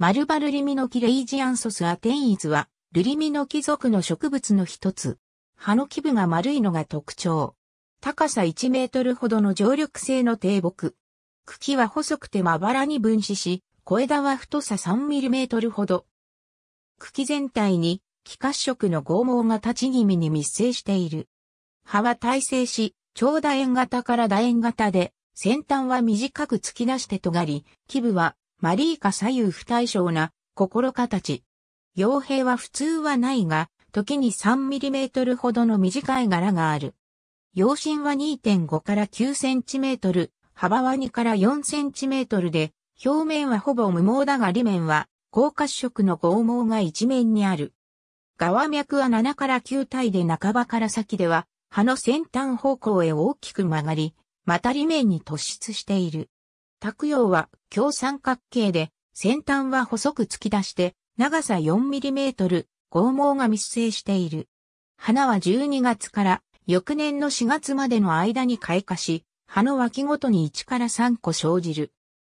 マルバルリミノキレイジアンソスアテンイズは、ルリミノキ属の植物の一つ。葉の基部が丸いのが特徴。高さ1メートルほどの常緑性の低木。茎は細くてまばらに分子し、小枝は太さ3ミリメートルほど。茎全体に、気褐色の剛毛が立ち気味に密生している。葉は耐性し、長楕円型から楕円型で、先端は短く突き出して尖り、基部はマリーカ左右不対称な心形。傭兵は普通はないが、時に 3mm ほどの短い柄がある。陽身は2.5から 9cm、幅は2から 4cm で、表面はほぼ無毛だが裏面は、高褐色の剛毛が一面にある。側脈は7から9体で半ばから先では、葉の先端方向へ大きく曲がり、また裏面に突出している。卓陽は強三角形で、先端は細く突き出して、長さ 4mm、剛毛が密生している。花は12月から翌年の4月までの間に開花し、葉の脇ごとに1から3個生じる。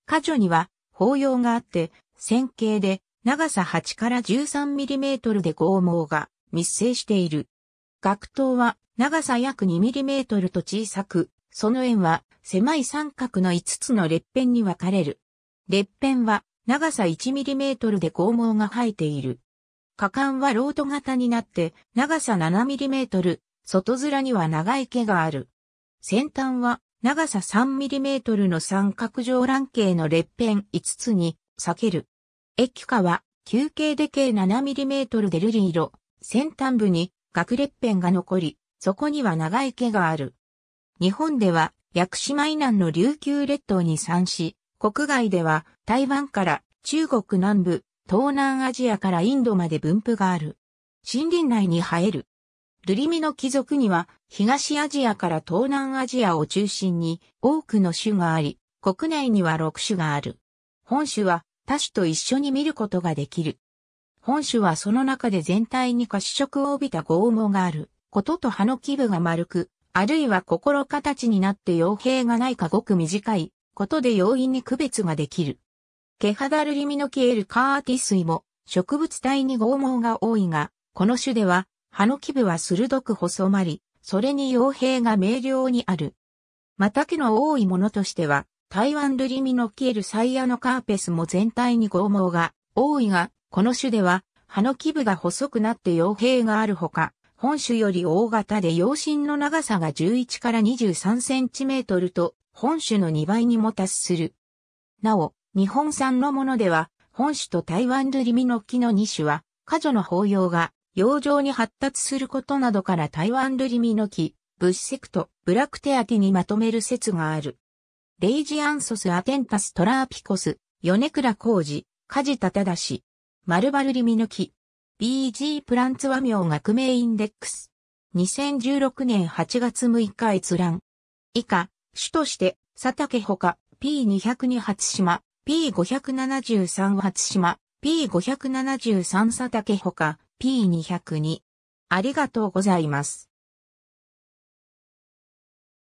花女には包葉があって、線形で長さ8から 13mm で剛毛が密生している。学頭は長さ約 2mm と小さく、その円は狭い三角の5つの列片に分かれる。裂片は長さ 1mm で剛毛が生えている。果敢はロート型になって長さ 7mm、外面には長い毛がある。先端は長さ 3mm の三角状卵形の裂片5つに裂ける。液化は球形で計 7mm で瑠璃色、先端部に学列片が残り、そこには長い毛がある。日本では薬師島南の琉球列島に産し、国外では台湾から中国南部、東南アジアからインドまで分布がある。森林内に生える。ルリミの貴族には東アジアから東南アジアを中心に多くの種があり、国内には6種がある。本種は他種と一緒に見ることができる。本種はその中で全体に褐色を帯びた剛毛がある。ことと葉の基部が丸く、あるいは心形になって傭兵がないかごく短いことで容易に区別ができる。毛肌ルリミノキエルカーティスイも植物体に剛毛が多いが、この種では葉の基部は鋭く細まり、それに傭兵が明瞭にある。また毛の多いものとしては、台湾ルリミノキエルサイアノカーペスも全体に剛毛が多いが、この種では葉の基部が細くなって傭兵があるほか、本種より大型で陽身の長さが11から23センチメートルと、本種の2倍にも達する。なお、日本産のものでは、本種と台湾ルリミの木の2種は、過剰の法要が、洋上に発達することなどから台湾ルリミの木、ブッセクト、ブラクテアティにまとめる説がある。レイジアンソスアテンタストラーピコス、ヨネクラコウジ、カジタタダシ、マルバルリミの木、BG プランツ和名学名インデックス。2016年8月6日閲覧。以下、主として、佐竹ほか、P202 初島、P573 初島、P573 佐竹ほか、P202。ありがとうございます。